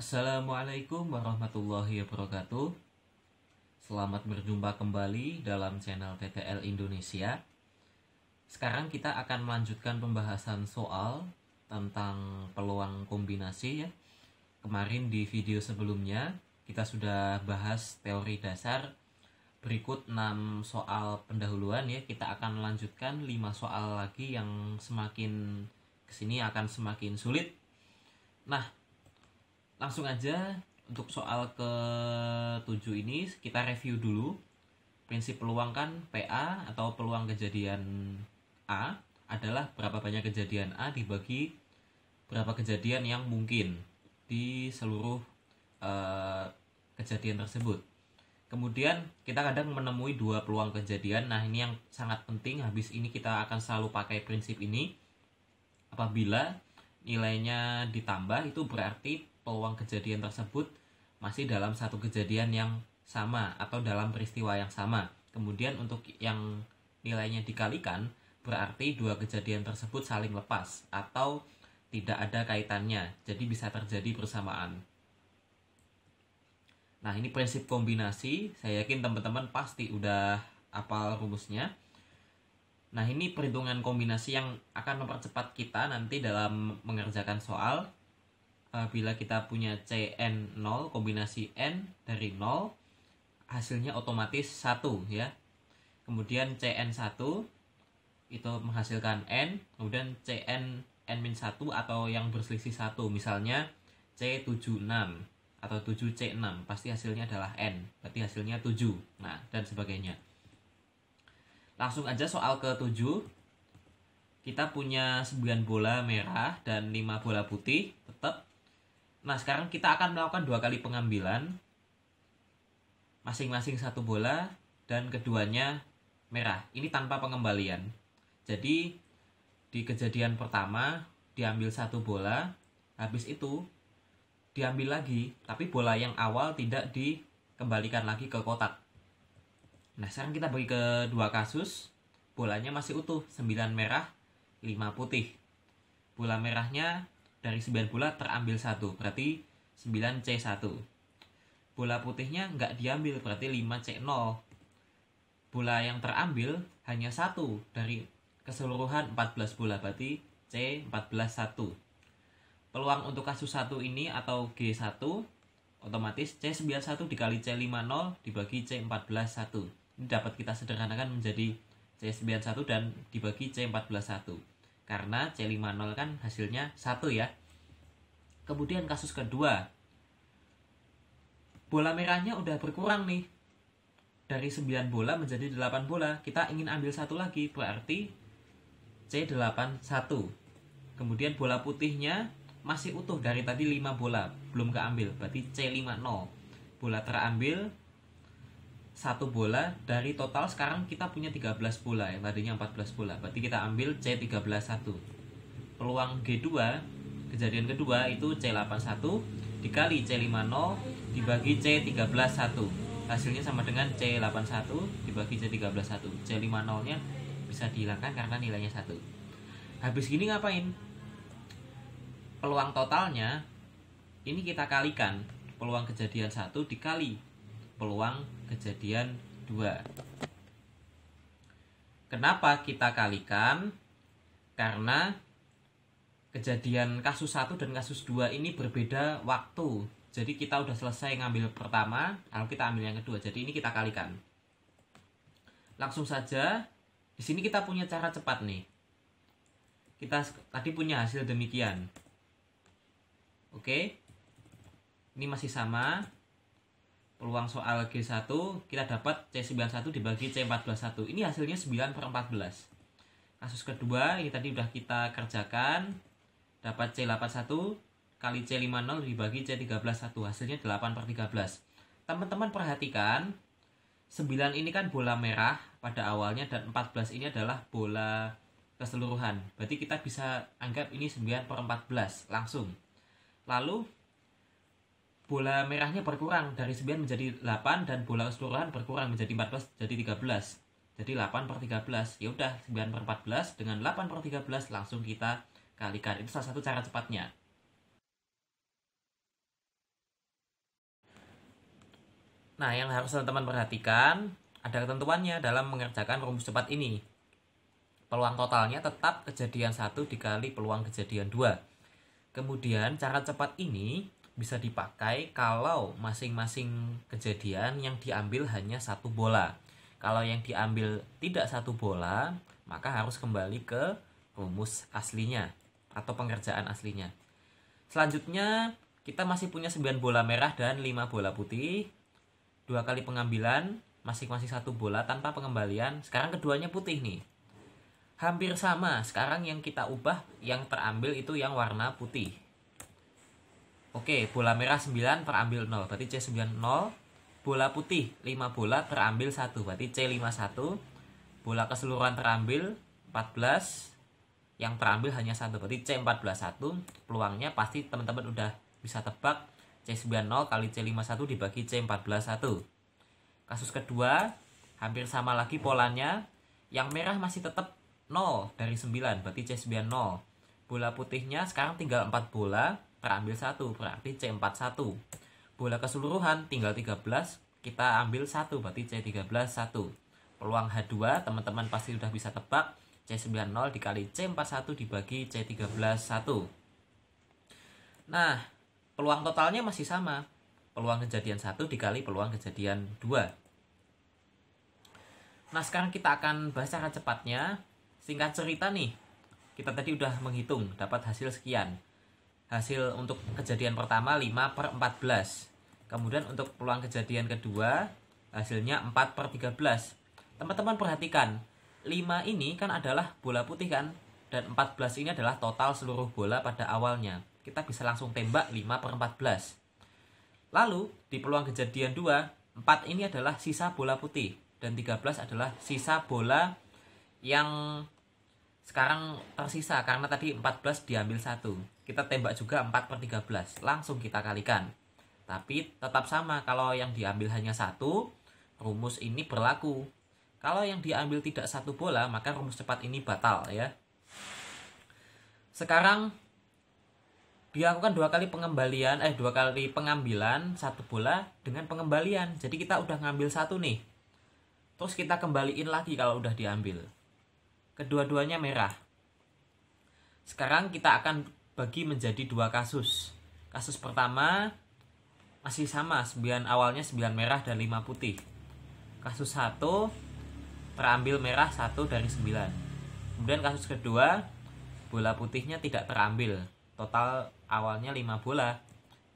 Assalamualaikum warahmatullahi wabarakatuh. Selamat berjumpa kembali dalam channel TTL Indonesia. Sekarang kita akan melanjutkan pembahasan soal tentang peluang kombinasi ya. Kemarin di video sebelumnya kita sudah bahas teori dasar. Berikut 6 soal pendahuluan ya. Kita akan lanjutkan 5 soal lagi yang semakin kesini akan semakin sulit. Nah, langsung aja untuk soal ke 7 ini kita review dulu prinsip peluang kan PA atau peluang kejadian A adalah berapa banyak kejadian A dibagi berapa kejadian yang mungkin di seluruh uh, kejadian tersebut kemudian kita kadang menemui dua peluang kejadian nah ini yang sangat penting habis ini kita akan selalu pakai prinsip ini apabila nilainya ditambah itu berarti peluang kejadian tersebut masih dalam satu kejadian yang sama atau dalam peristiwa yang sama. Kemudian untuk yang nilainya dikalikan berarti dua kejadian tersebut saling lepas atau tidak ada kaitannya, jadi bisa terjadi bersamaan. Nah, ini prinsip kombinasi. Saya yakin teman-teman pasti udah apal rumusnya. Nah, ini perhitungan kombinasi yang akan mempercepat kita nanti dalam mengerjakan soal Eh, bila kita punya CN0 kombinasi N dari 0 hasilnya otomatis 1 ya. Kemudian CN1 itu menghasilkan N, kemudian CN N-1 atau yang berselisih 1 misalnya C76 atau 7C6 pasti hasilnya adalah N, berarti hasilnya 7. Nah, dan sebagainya. Langsung aja soal ke-7. Kita punya 9 bola merah dan 5 bola putih, tetap Nah, sekarang kita akan melakukan dua kali pengambilan. Masing-masing satu bola dan keduanya merah. Ini tanpa pengembalian. Jadi, di kejadian pertama diambil satu bola, habis itu diambil lagi, tapi bola yang awal tidak dikembalikan lagi ke kotak. Nah, sekarang kita bagi ke dua kasus. Bolanya masih utuh, 9 merah, 5 putih. Bola merahnya dari 9 bola terambil 1, berarti 9C1. Bola putihnya nggak diambil, berarti 5C0. Bola yang terambil hanya 1 dari keseluruhan 14 bola, berarti C14-1. Peluang untuk kasus 1 ini atau G1 otomatis C91 dikali C50 dibagi C14-1. Ini dapat kita sederhanakan menjadi C91 dan dibagi C14-1 karena C50 kan hasilnya satu ya. Kemudian kasus kedua, bola merahnya udah berkurang nih. Dari 9 bola menjadi 8 bola, kita ingin ambil satu lagi, berarti C81. Kemudian bola putihnya masih utuh dari tadi 5 bola, belum keambil, berarti C50. Bola terambil satu bola dari total sekarang kita punya 13 bola yang tadinya 14 bola berarti kita ambil C13 1 peluang G2 kejadian kedua itu C81 dikali C50 dibagi c 131 hasilnya sama dengan C81 dibagi c 131 C50 nya bisa dihilangkan karena nilainya satu habis gini ngapain peluang totalnya ini kita kalikan peluang kejadian satu dikali peluang kejadian 2. Kenapa kita kalikan? Karena kejadian kasus 1 dan kasus 2 ini berbeda waktu. Jadi kita udah selesai ngambil pertama, lalu kita ambil yang kedua. Jadi ini kita kalikan. Langsung saja, di sini kita punya cara cepat nih. Kita tadi punya hasil demikian. Oke. Ini masih sama, peluang soal G1 kita dapat C91 dibagi C141 ini hasilnya 9 per 14 kasus kedua ini tadi udah kita kerjakan dapat C81 kali C50 dibagi C131 hasilnya 8 per 13 teman-teman perhatikan 9 ini kan bola merah pada awalnya dan 14 ini adalah bola keseluruhan berarti kita bisa anggap ini 9 per 14 langsung lalu bola merahnya berkurang dari 9 menjadi 8 dan bola keseluruhan berkurang menjadi 14 jadi 13. Jadi 8 per 13. Ya udah 9 per 14 dengan 8 per 13 langsung kita kalikan. Itu salah satu cara cepatnya. Nah, yang harus teman-teman perhatikan, ada ketentuannya dalam mengerjakan rumus cepat ini. Peluang totalnya tetap kejadian 1 dikali peluang kejadian 2. Kemudian, cara cepat ini bisa dipakai kalau masing-masing kejadian yang diambil hanya satu bola. Kalau yang diambil tidak satu bola, maka harus kembali ke rumus aslinya atau pengerjaan aslinya. Selanjutnya, kita masih punya 9 bola merah dan 5 bola putih. Dua kali pengambilan, masing-masing satu bola tanpa pengembalian. Sekarang keduanya putih nih. Hampir sama, sekarang yang kita ubah yang terambil itu yang warna putih. Oke, bola merah 9 perambil 0, berarti C9 0. Bola putih 5 bola perambil 1, berarti C51. Bola keseluruhan terambil 14, yang terambil hanya 1, berarti C14 1 peluangnya pasti teman-teman udah bisa tebak C90 kali C51 dibagi C14 1 kasus kedua hampir sama lagi polanya yang merah masih tetap 0 dari 9 berarti C90 bola putihnya sekarang tinggal 4 bola ambil satu berarti C41 bola keseluruhan tinggal 13 kita ambil satu berarti C13 1 peluang H2 teman-teman pasti sudah bisa tebak C90 dikali C41 dibagi C13 1 nah peluang totalnya masih sama peluang kejadian 1 dikali peluang kejadian 2 nah sekarang kita akan bahas cara cepatnya singkat cerita nih kita tadi udah menghitung dapat hasil sekian hasil untuk kejadian pertama 5 per 14 kemudian untuk peluang kejadian kedua hasilnya 4 per 13 teman-teman perhatikan 5 ini kan adalah bola putih kan dan 14 ini adalah total seluruh bola pada awalnya kita bisa langsung tembak 5 per 14 lalu di peluang kejadian 2 4 ini adalah sisa bola putih dan 13 adalah sisa bola yang sekarang tersisa karena tadi 14 diambil satu kita tembak juga 4 per 13 langsung kita kalikan tapi tetap sama kalau yang diambil hanya satu rumus ini berlaku kalau yang diambil tidak satu bola maka rumus cepat ini batal ya sekarang dilakukan dua kali pengembalian eh dua kali pengambilan satu bola dengan pengembalian jadi kita udah ngambil satu nih terus kita kembaliin lagi kalau udah diambil Kedua-duanya merah. Sekarang kita akan bagi menjadi dua kasus. Kasus pertama masih sama, 9 awalnya 9 merah dan 5 putih. Kasus 1 terambil merah 1 dari 9. Kemudian kasus kedua bola putihnya tidak terambil. Total awalnya 5 bola.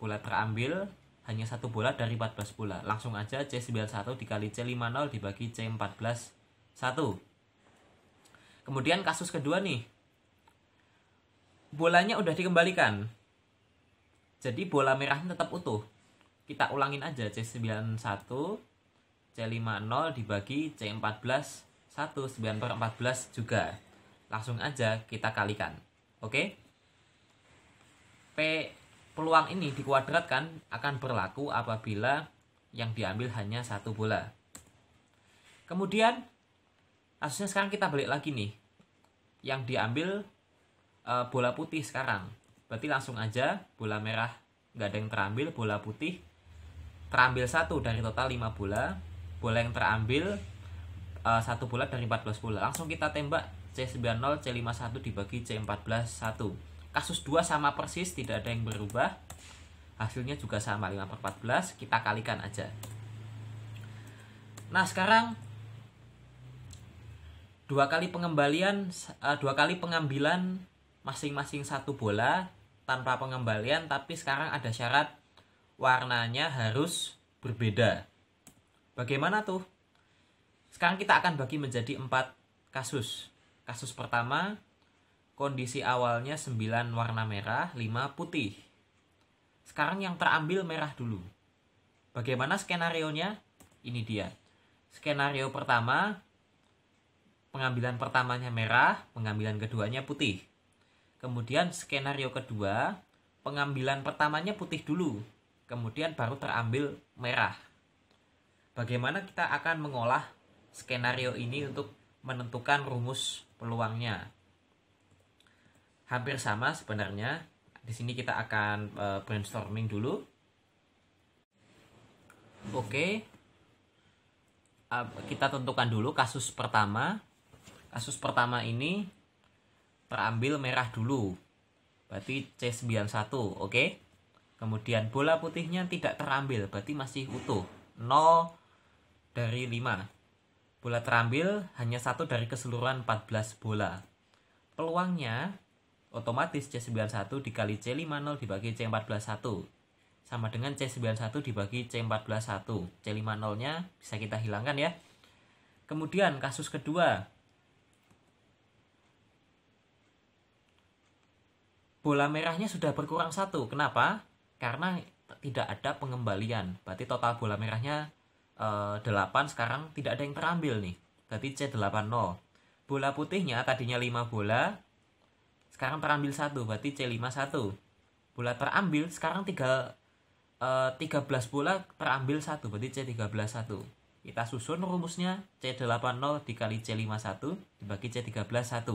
Bola terambil hanya satu bola dari 14 bola. Langsung aja C91 dikali C50 dibagi C14 1. Kemudian kasus kedua nih. Bolanya udah dikembalikan. Jadi bola merahnya tetap utuh. Kita ulangin aja C91 C50 dibagi C14 1 9 per 14 juga. Langsung aja kita kalikan. Oke? P peluang ini dikuadratkan akan berlaku apabila yang diambil hanya satu bola. Kemudian, kasusnya sekarang kita balik lagi nih yang diambil uh, bola putih sekarang. Berarti langsung aja bola merah nggak ada yang terambil, bola putih terambil satu dari total 5 bola, bola yang terambil uh, satu bola dari 14 bola. Langsung kita tembak C90, C51 dibagi C14 1. Kasus 2 sama persis, tidak ada yang berubah. Hasilnya juga sama 5 per 14, kita kalikan aja. Nah sekarang dua kali pengembalian uh, dua kali pengambilan masing-masing satu bola tanpa pengembalian tapi sekarang ada syarat warnanya harus berbeda bagaimana tuh sekarang kita akan bagi menjadi empat kasus kasus pertama kondisi awalnya 9 warna merah 5 putih sekarang yang terambil merah dulu bagaimana skenario nya ini dia skenario pertama pengambilan pertamanya merah, pengambilan keduanya putih. Kemudian skenario kedua, pengambilan pertamanya putih dulu, kemudian baru terambil merah. Bagaimana kita akan mengolah skenario ini untuk menentukan rumus peluangnya? Hampir sama sebenarnya. Di sini kita akan eh, brainstorming dulu. Oke. Eh, kita tentukan dulu kasus pertama Asus pertama ini terambil merah dulu. Berarti C91, oke? Okay? Kemudian bola putihnya tidak terambil, berarti masih utuh. 0 dari 5. Bola terambil hanya satu dari keseluruhan 14 bola. Peluangnya otomatis C91 dikali C50 dibagi C141 sama dengan C91 dibagi C141 C50 nya bisa kita hilangkan ya kemudian kasus kedua bola merahnya sudah berkurang satu. Kenapa? Karena tidak ada pengembalian. Berarti total bola merahnya e, eh, 8 sekarang tidak ada yang terambil nih. Berarti C8 0. Bola putihnya tadinya 5 bola sekarang terambil satu berarti C5 1. Bola terambil sekarang 3 e, 13 bola terambil satu berarti C13 1. Kita susun rumusnya C80 dikali C51 dibagi C13 1.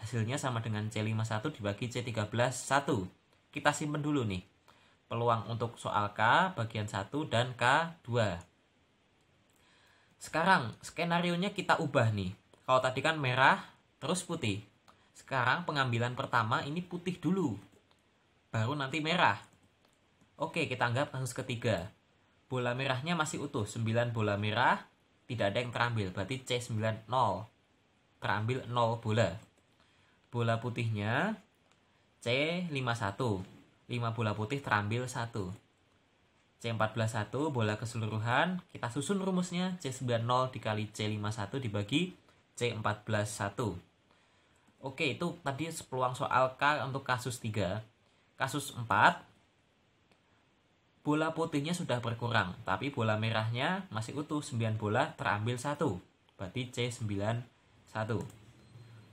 Hasilnya sama dengan C51 dibagi C13 1. Kita simpen dulu nih. Peluang untuk soal K bagian 1 dan K2. Sekarang skenario-nya kita ubah nih. Kalau tadi kan merah terus putih. Sekarang pengambilan pertama ini putih dulu. Baru nanti merah. Oke, kita anggap kasus ketiga. Bola merahnya masih utuh, 9 bola merah, tidak ada yang terambil, berarti C9 0. Terambil 0 bola bola putihnya C 51 5 bola putih terambil 1. c 141 bola keseluruhan, kita susun rumusnya C90 dikali C51 dibagi c 141 Oke, itu tadi peluang soal K untuk kasus 3. Kasus 4 bola putihnya sudah berkurang, tapi bola merahnya masih utuh 9 bola terambil 1. Berarti C91.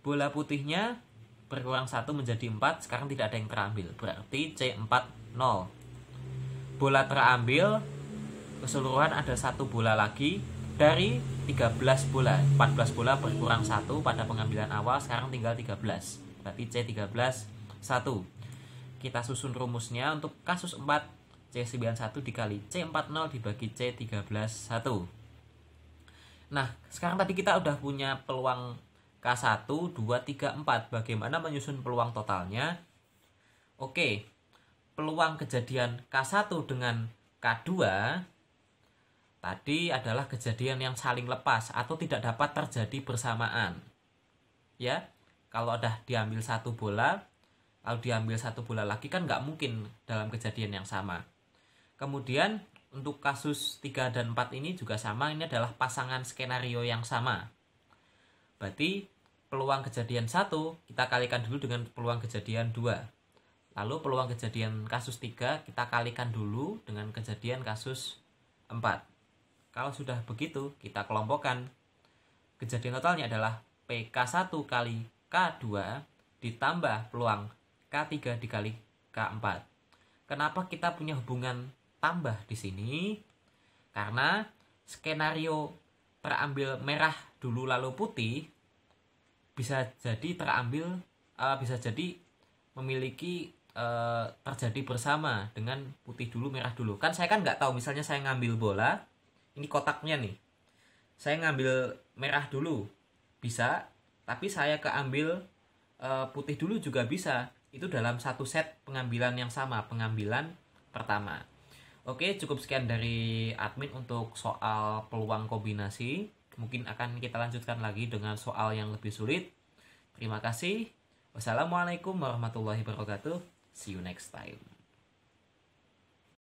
Bola putihnya berkurang 1 menjadi 4 sekarang tidak ada yang terambil berarti C4 0 bola terambil keseluruhan ada satu bola lagi dari 13 bola 14 bola berkurang 1 pada pengambilan awal sekarang tinggal 13 berarti C13 1 kita susun rumusnya untuk kasus 4 C91 dikali C40 dibagi C13 1 nah sekarang tadi kita udah punya peluang K1, 2, 3, 4. Bagaimana menyusun peluang totalnya? Oke, peluang kejadian K1 dengan K2 tadi adalah kejadian yang saling lepas atau tidak dapat terjadi bersamaan. Ya, kalau udah diambil satu bola, kalau diambil satu bola lagi kan nggak mungkin dalam kejadian yang sama. Kemudian untuk kasus 3 dan 4 ini juga sama, ini adalah pasangan skenario yang sama. Berarti peluang kejadian 1 kita kalikan dulu dengan peluang kejadian 2. Lalu peluang kejadian kasus 3 kita kalikan dulu dengan kejadian kasus 4. Kalau sudah begitu, kita kelompokkan. Kejadian totalnya adalah PK1 kali K2 ditambah peluang K3 dikali K4. Kenapa kita punya hubungan tambah di sini? Karena skenario terambil merah dulu lalu putih bisa jadi terambil uh, bisa jadi memiliki uh, terjadi bersama dengan putih dulu merah dulu kan saya kan nggak tahu misalnya saya ngambil bola ini kotaknya nih saya ngambil merah dulu bisa tapi saya keambil uh, putih dulu juga bisa itu dalam satu set pengambilan yang sama pengambilan pertama oke cukup sekian dari admin untuk soal peluang kombinasi Mungkin akan kita lanjutkan lagi dengan soal yang lebih sulit. Terima kasih. Wassalamualaikum warahmatullahi wabarakatuh. See you next time.